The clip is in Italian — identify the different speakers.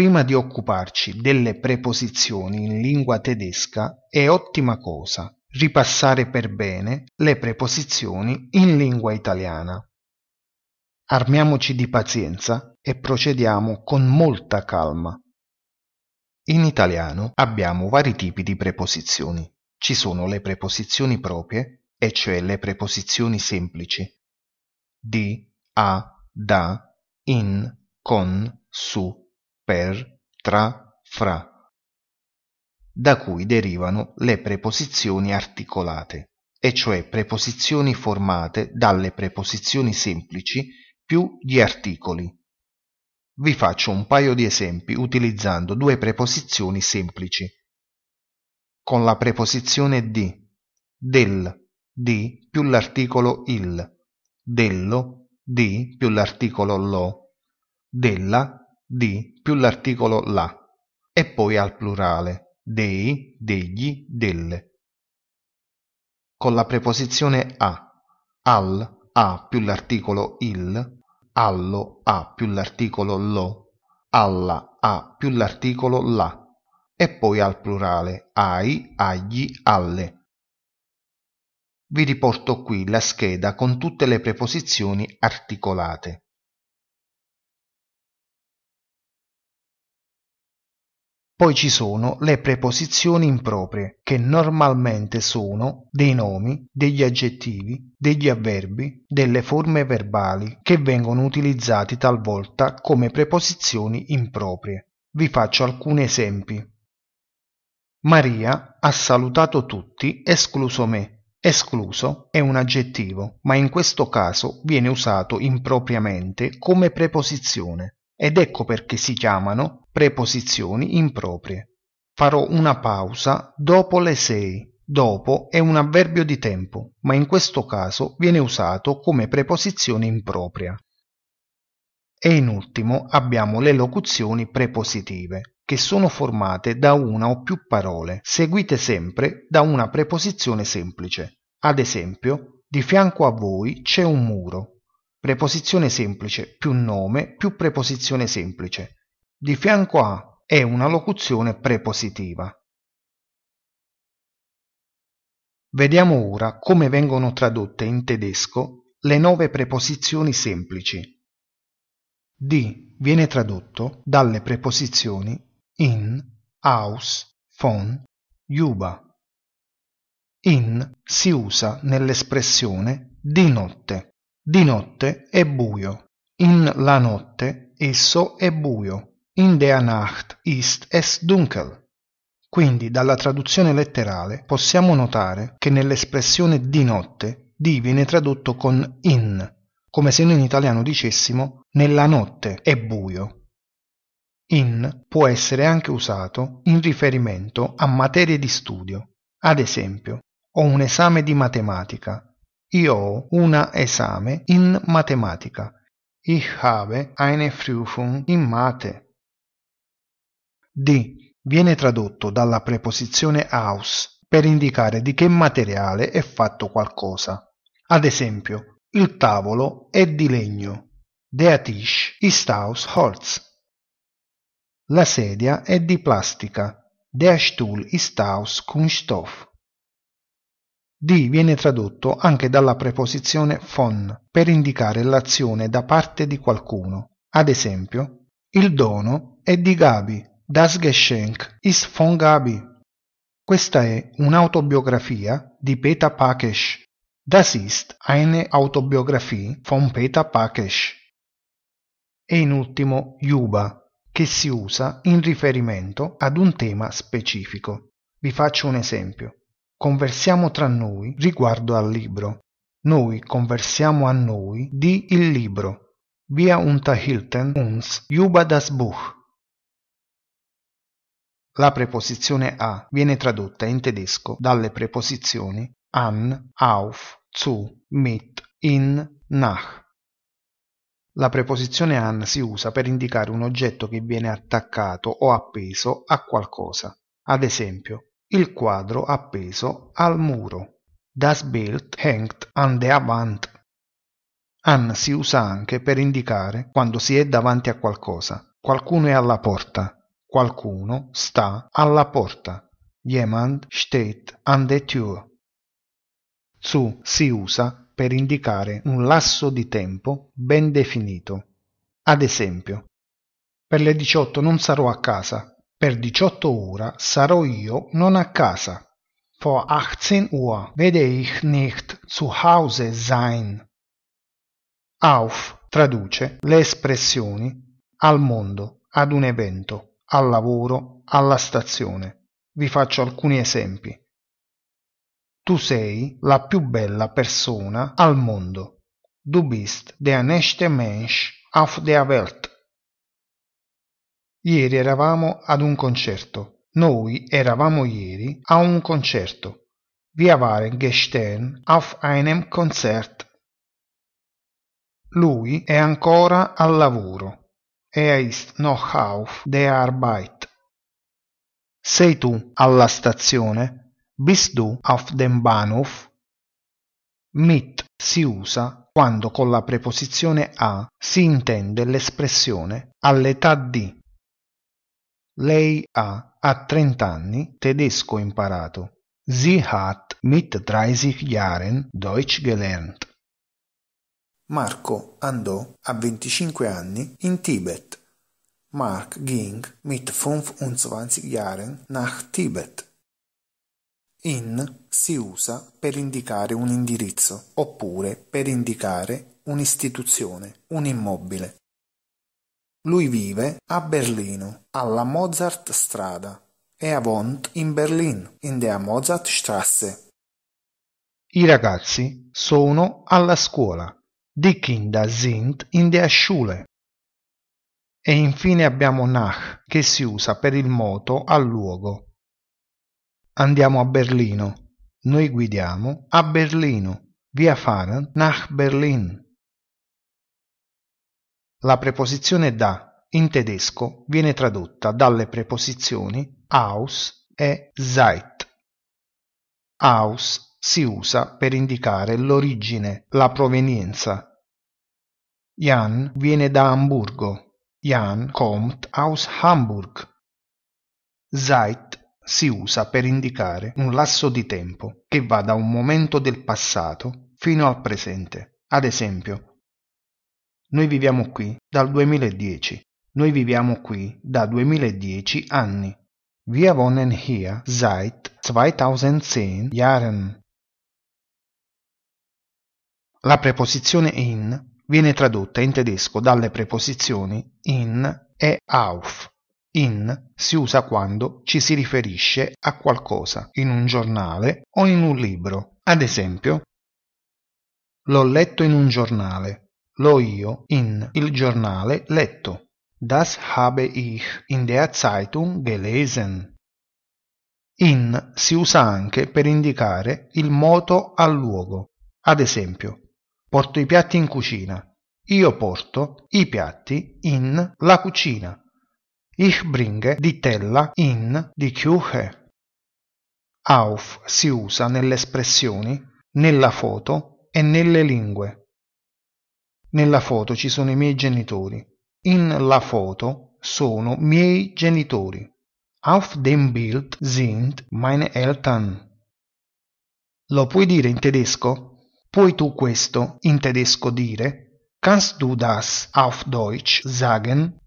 Speaker 1: prima di occuparci delle preposizioni in lingua tedesca è ottima cosa ripassare per bene le preposizioni in lingua italiana. Armiamoci di pazienza e procediamo con molta calma. In italiano abbiamo vari tipi di preposizioni. Ci sono le preposizioni proprie, e cioè le preposizioni semplici di, a, da, in, con, su, per, tra, fra, da cui derivano le preposizioni articolate, e cioè preposizioni formate dalle preposizioni semplici più gli articoli. Vi faccio un paio di esempi utilizzando due preposizioni semplici. Con la preposizione di, del, di più l'articolo il, dello, di più l'articolo lo, della di più l'articolo la e poi al plurale dei, degli, delle. Con la preposizione a, al a più l'articolo il, allo a più l'articolo lo, alla a più l'articolo la e poi al plurale ai, agli, alle. Vi riporto qui la scheda con tutte le preposizioni articolate. Poi ci sono le preposizioni improprie, che normalmente sono dei nomi, degli aggettivi, degli avverbi, delle forme verbali, che vengono utilizzati talvolta come preposizioni improprie. Vi faccio alcuni esempi. Maria ha salutato tutti, escluso me. Escluso è un aggettivo, ma in questo caso viene usato impropriamente come preposizione. Ed ecco perché si chiamano preposizioni improprie. Farò una pausa dopo le sei. Dopo è un avverbio di tempo, ma in questo caso viene usato come preposizione impropria. E in ultimo abbiamo le locuzioni prepositive, che sono formate da una o più parole, seguite sempre da una preposizione semplice. Ad esempio, di fianco a voi c'è un muro. Preposizione semplice più nome più preposizione semplice. Di fianco a è una locuzione prepositiva. Vediamo ora come vengono tradotte in tedesco le nove preposizioni semplici. Di viene tradotto dalle preposizioni in, aus, von, juba. In si usa nell'espressione di notte. Di notte è buio. In la notte esso è buio. In der Nacht ist es dunkel. Quindi dalla traduzione letterale possiamo notare che nell'espressione di notte di viene tradotto con in, come se noi in italiano dicessimo nella notte è buio. In può essere anche usato in riferimento a materie di studio. Ad esempio, ho un esame di matematica io ho una esame in matematica. Ich habe eine Prüfung in Mathe. D. Viene tradotto dalla preposizione aus per indicare di che materiale è fatto qualcosa. Ad esempio, il tavolo è di legno. Der Tisch ist aus Holz. La sedia è di plastica. Der Stuhl ist aus Kunststoff di viene tradotto anche dalla preposizione von per indicare l'azione da parte di qualcuno. Ad esempio, il dono è di Gabi, das Geschenk ist von Gabi. Questa è un'autobiografia di Peter Pakesh. Das ist eine Autobiografie von Peter Pakesh. E in ultimo Yuba, che si usa in riferimento ad un tema specifico. Vi faccio un esempio conversiamo tra noi riguardo al libro. Noi conversiamo a noi di il libro. Wir unterhielten uns über das Buch. La preposizione a viene tradotta in tedesco dalle preposizioni an, auf, zu, mit, in, nach. La preposizione an si usa per indicare un oggetto che viene attaccato o appeso a qualcosa. Ad esempio, il quadro appeso al muro. Das Bild hängt an der Wand. An si usa anche per indicare quando si è davanti a qualcosa. Qualcuno è alla porta. Qualcuno sta alla porta. Jemand steht an der Tür. Zu si usa per indicare un lasso di tempo ben definito. Ad esempio, per le 18 non sarò a casa, per 18 ore sarò io non a casa. Vor 18 Uhr werde ich nicht zu Hause sein. Auf traduce le espressioni al mondo, ad un evento, al lavoro, alla stazione. Vi faccio alcuni esempi. Tu sei la più bella persona al mondo. Du bist der nächste Mensch auf der Welt. Ieri eravamo ad un concerto. Noi eravamo ieri a un concerto. Wir waren gestern auf einem Konzert. Lui è ancora al lavoro. Er ist noch auf der Arbeit. Sei tu alla stazione? Bist du auf dem Bahnhof? Mit si usa quando con la preposizione a si intende l'espressione all'età di lei ha, a trent'anni, tedesco imparato. Sie hat mit 30 Jahren Deutsch gelernt. Marco andò a 25 anni in Tibet. Mark ging mit 25 Jahren nach Tibet. In si usa per indicare un indirizzo oppure per indicare un'istituzione, un immobile. Lui vive a Berlino, alla Mozartstrada, e a wohnt in Berlin, in der Mozartstrasse. I ragazzi sono alla scuola. Die Kinder sind in der Schule. E infine abbiamo nach, che si usa per il moto al luogo. Andiamo a Berlino. Noi guidiamo a Berlino. Wir fahren nach Berlin. La preposizione "da" in tedesco viene tradotta dalle preposizioni "aus" e "seit". "Aus" si usa per indicare l'origine, la provenienza. Jan viene da Amburgo. Jan kommt aus Hamburg. Zeit si usa per indicare un lasso di tempo che va da un momento del passato fino al presente. Ad esempio noi viviamo qui dal 2010. Noi viviamo qui da 2010 anni. Wir wohnen hier seit 2010 Jahren. La preposizione in viene tradotta in tedesco dalle preposizioni in e auf. In si usa quando ci si riferisce a qualcosa in un giornale o in un libro. Ad esempio, l'ho letto in un giornale lo io in Il Giornale letto. Das habe ich in der Zeitung gelesen. In si usa anche per indicare il moto al luogo. Ad esempio, porto i piatti in cucina. Io porto i piatti in la cucina. Ich bringe die Teller in die Küche. Auf si usa nelle espressioni, nella foto e nelle lingue. Nella foto ci sono i miei genitori. In la foto sono miei genitori. Auf dem Bild sind meine Eltern. Lo puoi dire in tedesco? Puoi tu questo in tedesco dire? Kannst du das auf Deutsch sagen?